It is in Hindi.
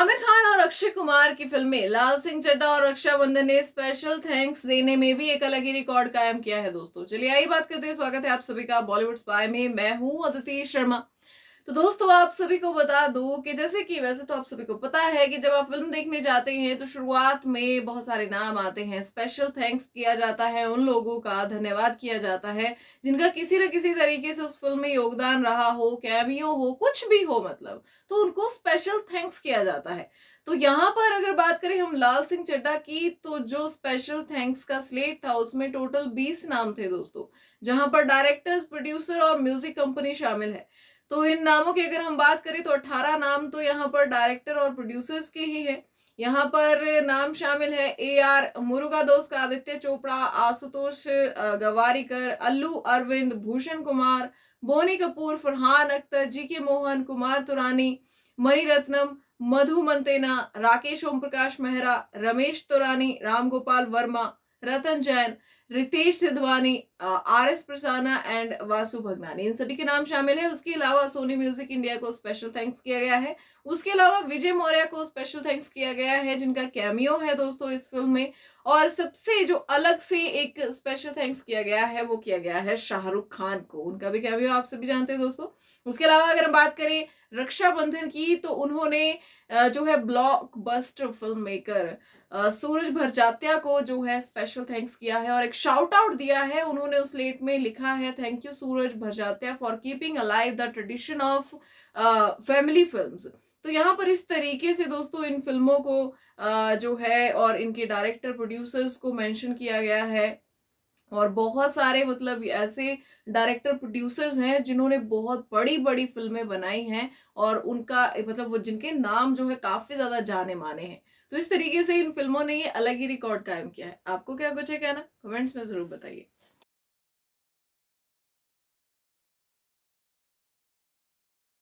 आमिर खान और अक्षय कुमार की फिल्में लाल सिंह चड्डा और रक्षाबंधन ने स्पेशल थैंक्स देने में भी एक अलग ही रिकॉर्ड कायम किया है दोस्तों चलिए आई बात करते हैं स्वागत है आप सभी का बॉलीवुड स्पाई में मैं हूं अदिति शर्मा तो दोस्तों आप सभी को बता दूं कि जैसे कि वैसे तो आप सभी को पता है कि जब आप फिल्म देखने जाते हैं तो शुरुआत में बहुत सारे नाम आते हैं स्पेशल थैंक्स किया जाता है उन लोगों का धन्यवाद किया जाता है जिनका किसी न किसी तरीके से उस फिल्म में योगदान रहा हो कैमियो हो कुछ भी हो मतलब तो उनको स्पेशल थैंक्स किया जाता है तो यहाँ पर अगर बात करें हम लाल सिंह चड्डा की तो जो स्पेशल थैंक्स का स्लेट था उसमें टोटल बीस नाम थे दोस्तों जहां पर डायरेक्टर्स प्रोड्यूसर और म्यूजिक कंपनी शामिल है तो इन नामों की अगर हम बात करें तो अठारह नाम तो यहाँ पर डायरेक्टर और प्रोड्यूसर्स के ही हैं यहाँ पर नाम शामिल है ए आर दोस्त का आदित्य चोपड़ा आशुतोष गवारीकर अल्लू अरविंद भूषण कुमार बोनी कपूर फरहान अख्तर जी के Mohan Kumar Taurani Maniratnam Madhu Mantena Rakeysh Om Prakash Mehra Ramesh Taurani Ram Gopal Varma Ratan Jain Ritesh Sidhwani R S Prasanna and Vashu Bhagnani इन सभी के नाम शामिल है उसके अलावा सोनी म्यूजिक इंडिया को स्पेशल थैंक्स किया गया है उसके अलावा विजय मौर्य को स्पेशल थैंक्स किया गया है जिनका कैमियो है दोस्तों इस फिल्म में और सबसे जो अलग से एक स्पेशल थैंक्स किया गया है वो किया गया है शाहरुख खान को उनका भी कैमियो आप सभी जानते हैं दोस्तों उसके अलावा अगर हम बात करें रक्षाबंधन की तो उन्होंने जो है blockbuster film maker Sooraj Barjatya को जो है स्पेशल थैंक्स किया है और एक शाउट आउट दिया है उन्होंने उस लेट में लिखा है thank you Sooraj Barjatya for keeping alive the tradition of family films तो यहाँ पर इस तरीके से दोस्तों इन फिल्मों को जो है और इनके डायरेक्टर प्रोड्यूसर्स को मेंशन किया गया है और बहुत सारे मतलब ऐसे डायरेक्टर प्रोड्यूसर्स हैं जिन्होंने बहुत बड़ी बड़ी फिल्में बनाई हैं और उनका मतलब वो जिनके नाम जो है काफ़ी ज़्यादा जाने माने हैं तो इस तरीके से इन फिल्मों ने ये अलग ही रिकॉर्ड कायम किया है आपको क्या कुछ है कहना कमेंट्स में ज़रूर बताइए